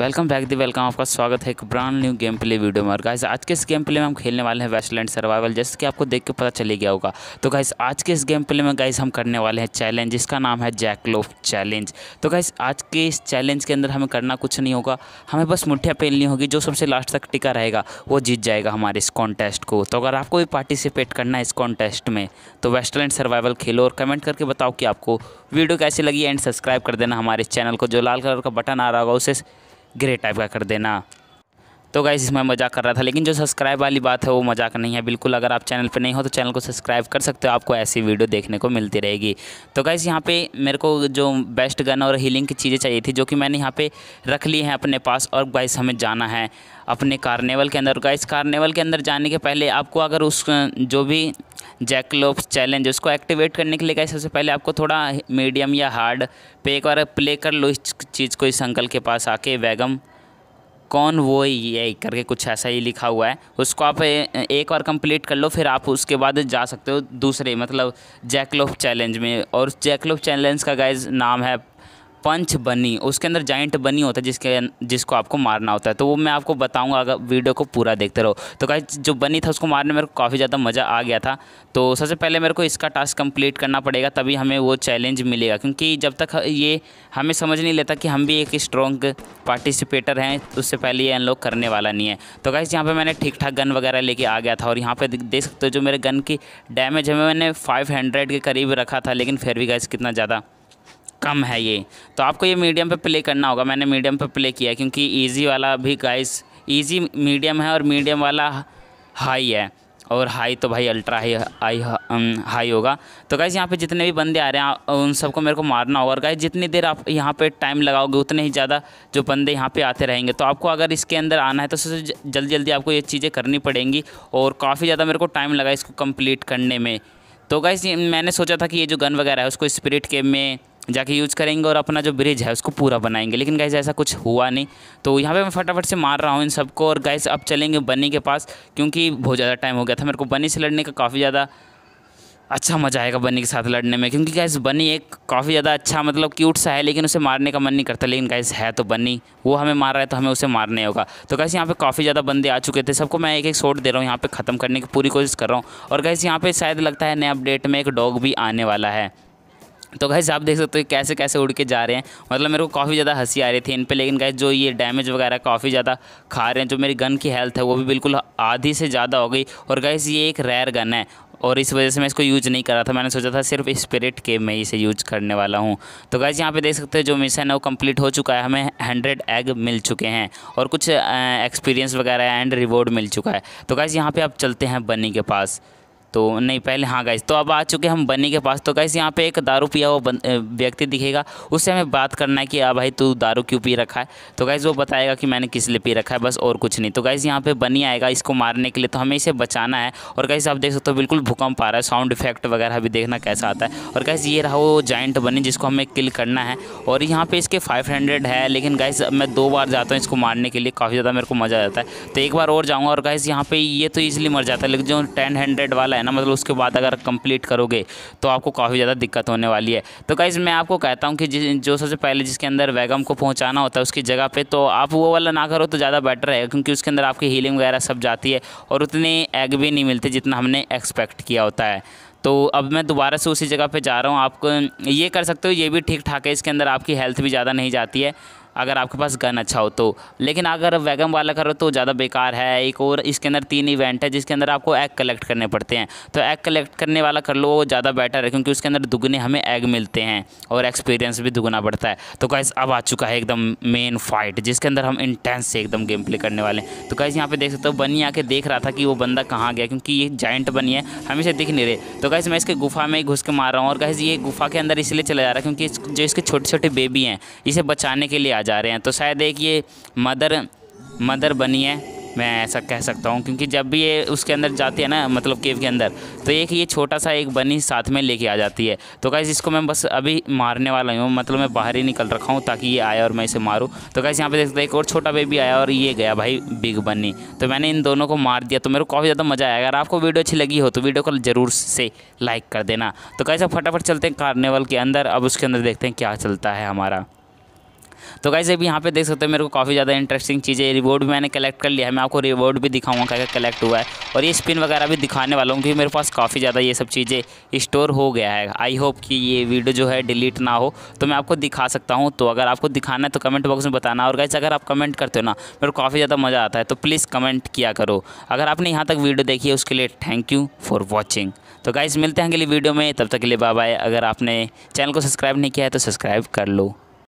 welcome back the welcome आपका स्वागत है एक brand new game play video में और गाइस आज के इस गेम प्ले में हम खेलने वाले हैं वेस्टलैंड सर्वाइवल जैसे कि आपको देख के पता चले गया होगा तो गाइस आज के इस गेम प्ले में गाइस हम करने वाले हैं चैलेंज जिसका नाम है जैकलोफ चैलेंज तो गाइस आज के इस चैलेंज के अंदर हमें करना कुछ नहीं होगा हमें बस मुठ्ठियाँ पहननी होगी जो सबसे लास्ट तक टिका रहेगा वो जीत जाएगा हमारे इस कॉन्टेस्ट को तो अगर आपको भी पार्टिसिपेट करना है इस कॉन्टेस्ट में तो वेस्टलैंड सर्वाइवल खेलो और कमेंट करके बताओ कि आपको वीडियो कैसी लगी एंड सब्सक्राइब कर देना हमारे चैनल को जो लाल कलर का बटन आ रहा होगा उसे ग्रे टाइप का कर देना तो गाइस इसमें मजाक कर रहा था लेकिन जो सब्सक्राइब वाली बात है वो मजाक नहीं है बिल्कुल अगर आप चैनल पर नहीं हो तो चैनल को सब्सक्राइब कर सकते हो आपको ऐसी वीडियो देखने को मिलती रहेगी तो गाइस यहाँ पे मेरे को जो बेस्ट गन और हीलिंग की चीज़ें चाहिए थी जो कि मैंने यहाँ पे रख ली हैं अपने पास और गाइस हमें जाना है अपने कार्नेवल के अंदर गाइस कार्नेवल के अंदर जाने के पहले आपको अगर उस जो भी जैकलोप्स चैलेंज उसको एक्टिवेट करने के लिए क्या सबसे पहले आपको थोड़ा मीडियम या हार्ड पे एक बार प्ले कर लो इस चीज़ को इस अंकल के पास आके वैगम कौन वो ये करके कुछ ऐसा ही लिखा हुआ है उसको आप एक बार कंप्लीट कर लो फिर आप उसके बाद जा सकते हो दूसरे मतलब जैकलोफ चैलेंज में और जैकलोफ चैलेंज का गाइज नाम है पंच बनी उसके अंदर जाइंट बनी होता है जिसके जिसको आपको मारना होता है तो वो मैं आपको बताऊंगा अगर वीडियो को पूरा देखते रहो तो कहीं जो बनी था उसको मारने मेरे को काफ़ी ज़्यादा मज़ा आ गया था तो सबसे पहले मेरे को इसका टास्क कंप्लीट करना पड़ेगा तभी हमें वो चैलेंज मिलेगा क्योंकि जब तक ये हमें समझ नहीं लेता कि हम भी एक स्ट्रॉन्ग पार्टिसिपेटर हैं उससे पहले ये अनलॉक करने वाला नहीं है तो गाइज यहाँ पर मैंने ठीक ठाक गन वगैरह लेके आ गया था और यहाँ पर देख सकते हो जो मेरे गन की डैमेज है मैंने फाइव के करीब रखा था लेकिन फिर भी गाइज कितना ज़्यादा कम है ये तो आपको ये मीडियम पे प्ले करना होगा मैंने मीडियम पे प्ले किया क्योंकि इजी वाला भी गाइस इजी मीडियम है और मीडियम वाला हाई है और हाई तो भाई अल्ट्रा हाई हाई हाई होगा तो गाइस यहाँ पे जितने भी बंदे आ रहे हैं उन सबको मेरे को मारना होगा और गाइस जितनी देर आप यहाँ पे टाइम लगाओगे उतने ही ज़्यादा जो बंदे यहाँ पे आते रहेंगे तो आपको अगर इसके अंदर आना है तो सबसे जल्दी जल्दी आपको ये चीज़ें करनी पड़ेंगी और काफ़ी ज़्यादा मेरे को टाइम लगा इसको कम्प्लीट करने में तो गाइस मैंने सोचा था कि ये जो गन वगैरह है उसको स्प्रिट के में जाके यूज़ करेंगे और अपना जो ब्रिज है उसको पूरा बनाएंगे लेकिन गैस ऐसा कुछ हुआ नहीं तो यहाँ पे मैं फटाफट से मार रहा हूँ इन सबको और गैस अब चलेंगे बनी के पास क्योंकि बहुत ज़्यादा टाइम हो गया था मेरे को बनी से लड़ने का काफ़ी ज़्यादा अच्छा मज़ा आएगा बनी के साथ लड़ने में क्योंकि गैस बनी एक काफ़ी ज़्यादा अच्छा मतलब क्यूट सा है लेकिन उसे मारने का मन नहीं करता लेकिन गैस है तो बनी वो हमें मार रहा है तो हमें उसे मारने होगा तो गैस यहाँ पे काफ़ी ज़्यादा बंदे आ चुके थे सबको मैं एक एक शॉट दे रहा हूँ यहाँ पे ख़त्म करने की पूरी कोशिश कर रहा हूँ और गैस यहाँ पर शायद लगता है नए अपडेट में एक डॉग भी आने वाला है तो गैस आप देख सकते हो कैसे कैसे उड़ के जा रहे हैं मतलब मेरे को काफ़ी ज़्यादा हंसी आ रही थी इन पे लेकिन गैस जो ये डैमेज वगैरह काफ़ी ज़्यादा खा रहे हैं जो मेरी गन की हेल्थ है वो भी बिल्कुल आधी से ज़्यादा हो गई और गैस ये एक रेयर गन है और इस वजह से मैं इसको यूज़ नहीं कर रहा था मैंने सोचा था सिर्फ स्पिरिट के मैं इसे यूज करने वाला हूँ तो गैस यहाँ पे देख सकते हैं जो मिशन है वो कंप्लीट हो चुका है हमें हंड्रेड एग मिल चुके हैं और कुछ एक्सपीरियंस वगैरह एंड रिवॉर्ड मिल चुका है तो गैस यहाँ पर आप चलते हैं बनी के पास तो नहीं पहले हाँ गाइस तो अब आ चुके हम बनी के पास तो गाइस यहाँ पे एक दारू पिया हुआ व्यक्ति दिखेगा उससे हमें बात करना है कि आ भाई तू दारू क्यों पी रखा है तो गाइस वो बताएगा कि मैंने किस लिए पी रखा है बस और कुछ नहीं तो गाइस यहाँ पे बनी आएगा इसको मारने के लिए तो हमें इसे बचाना है और गाइस आप देख सकते हो बिल्कुल भूकंप आ रहा है साउंड इफेक्ट वगैरह भी देखना कैसा आता है और गाइस ये रहा वो जॉइंट बनी जिसको हमें किल करना है और यहाँ पर इसके फाइव है लेकिन गाइस मैं दो बार जाता हूँ इसको मारने के लिए काफ़ी ज़्यादा मेरे को मज़ा आता है तो एक बार और जाऊँगा और गाइस यहाँ पर ये तो ईजिली मर जाता है लेकिन जो टेन हंड्रेड वाला है ना मतलब उसके बाद अगर कंप्लीट करोगे तो आपको काफ़ी ज़्यादा दिक्कत होने वाली है तो गाइज़ मैं आपको कहता हूँ कि जो सबसे पहले जिसके अंदर वैगम को पहुँचाना होता है उसकी जगह पर तो आप वो वाला ना करो तो ज़्यादा बेटर है क्योंकि उसके अंदर आपकी हीलिंग वगैरह सब जाती है और उतनी एग भी नहीं मिलती जितना हमने एक्सपेक्ट किया होता है तो अब मैं दोबारा से उसी जगह पे जा रहा हूँ आपको ये कर सकते हो ये भी ठीक ठाक है इसके अंदर आपकी हेल्थ भी ज़्यादा नहीं जाती है अगर आपके पास गन अच्छा हो तो लेकिन अगर वैगम वाला करो तो ज़्यादा बेकार है एक और इसके अंदर तीन इवेंट है जिसके अंदर आपको एग कलेक्ट करने पड़ते हैं तो एग कलेक्ट करने वाला कर लो वो ज़्यादा बेटर है क्योंकि उसके अंदर दुगने हमें एग मिलते हैं और एक्सपीरियंस भी दुगना पड़ता है तो कैसे अब आ चुका है एकदम मेन फाइट जिसके अंदर हम इंटेंस से एकदम गेम प्ले करने वाले हैं तो कैसे यहाँ पे देख सकते हो बनी आके देख रहा था कि वो बंदा कहाँ गया क्योंकि ये जॉइंट बनी है हमेशा दिख नहीं रहे तो कैसे मैं इसके गुफा में ही घुस के मार रहा हूँ और कैसे ये गुफा के अंदर इसलिए चला जा रहा है क्योंकि जो इसके छोटे छोटे बेबी हैं इसे बचाने के लिए आ जा रहे हैं तो शायद एक ये मदर मदर बनी है मैं ऐसा कह सकता हूँ क्योंकि जब भी ये उसके अंदर जाती है ना मतलब केव के अंदर तो एक ये छोटा सा एक बनी साथ में लेके आ जाती है तो कैसे इसको मैं बस अभी मारने वाला हूँ मतलब मैं बाहर ही निकल रखा हूँ ताकि ये आए और मैं इसे मारूँ तो कैसे यहाँ पे देखते हैं एक और छोटा बेबी आया और ये गया भाई बिग बनी तो मैंने इन दोनों को मार दिया तो मेरे को काफ़ी ज़्यादा मज़ा आया अगर आपको वीडियो अच्छी लगी हो तो वीडियो को ज़रूर से लाइक कर देना तो कैसे फटाफट चलते हैं कार्निवल के अंदर अब उसके अंदर देखते हैं क्या चलता है हमारा तो गाइज अभी यहाँ पे देख सकते हो मेरे को काफ़ी ज़्यादा इंटरेस्टिंग चीज़ें रिवॉर्ड भी मैंने कलेक्ट कर लिया है मैं आपको रिवॉर्ड भी दिखाऊंगा क्या क्या कलेक्ट हुआ है और ये स्पिन वगैरह भी दिखाने वाला हूँ क्योंकि मेरे पास काफ़ी ज़्यादा ये सब चीज़ें स्टोर हो गया है आई होप कि ये वीडियो जो है डिलीट ना हो तो मैं आपको दिखा सकता हूँ तो अगर आपको दिखाना है तो कमेंट बॉक्स में बताना और गाइज अगर आप कमेंट करते हो ना मेरे को काफ़ी ज़्यादा मज़ा आता है तो प्लीज़ कमेंट किया करो अगर आपने यहाँ तक वीडियो देखी है उसके लिए थैंक यू फॉर वॉचिंग तो गाइज़ मिलते हैं अगली वीडियो में तब तक के लिए बाय बाय अगर आपने चैनल को सब्सक्राइब नहीं किया है तो सब्सक्राइब कर लो